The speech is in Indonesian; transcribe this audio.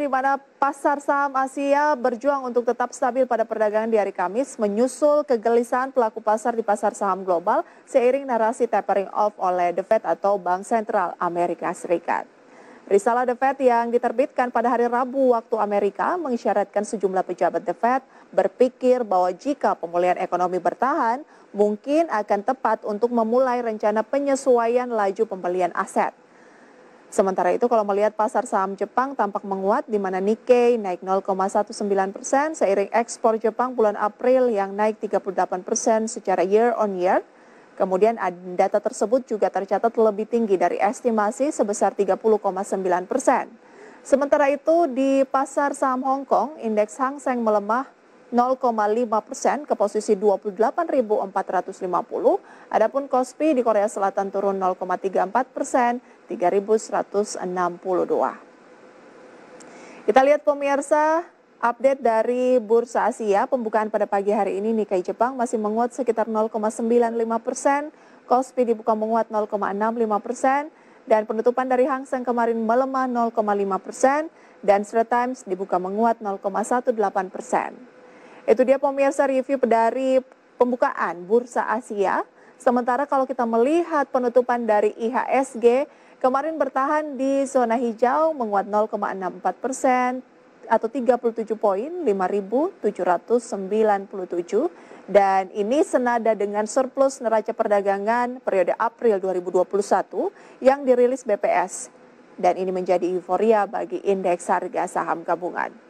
di mana pasar saham Asia berjuang untuk tetap stabil pada perdagangan di hari Kamis, menyusul kegelisahan pelaku pasar di pasar saham global seiring narasi tapering off oleh The Fed atau Bank Sentral Amerika Serikat. Risalah The Fed yang diterbitkan pada hari Rabu waktu Amerika mengisyaratkan sejumlah pejabat The Fed berpikir bahwa jika pemulihan ekonomi bertahan, mungkin akan tepat untuk memulai rencana penyesuaian laju pembelian aset. Sementara itu kalau melihat pasar saham Jepang tampak menguat di mana Nikkei naik 0,19 persen seiring ekspor Jepang bulan April yang naik 38 persen secara year on year. Kemudian data tersebut juga tercatat lebih tinggi dari estimasi sebesar 30,9 persen. Sementara itu di pasar saham Hong Kong, indeks Hang Seng melemah 0,5 persen ke posisi 28.450. Adapun Kospi di Korea Selatan turun 0,34 persen, 3.162. Kita lihat pemirsa, Update dari Bursa Asia, pembukaan pada pagi hari ini Nikkei Jepang masih menguat sekitar 0,95 persen, Kospi dibuka menguat 0,65 persen, dan penutupan dari Hang Seng kemarin melemah 0,5 persen, dan Straits Times dibuka menguat 0,18 persen. Itu dia pemirsa review dari pembukaan Bursa Asia. Sementara kalau kita melihat penutupan dari IHSG, kemarin bertahan di zona hijau menguat 0,64 persen atau 37 poin 5.797 dan ini senada dengan surplus neraca perdagangan periode April 2021 yang dirilis BPS dan ini menjadi euforia bagi indeks harga saham gabungan.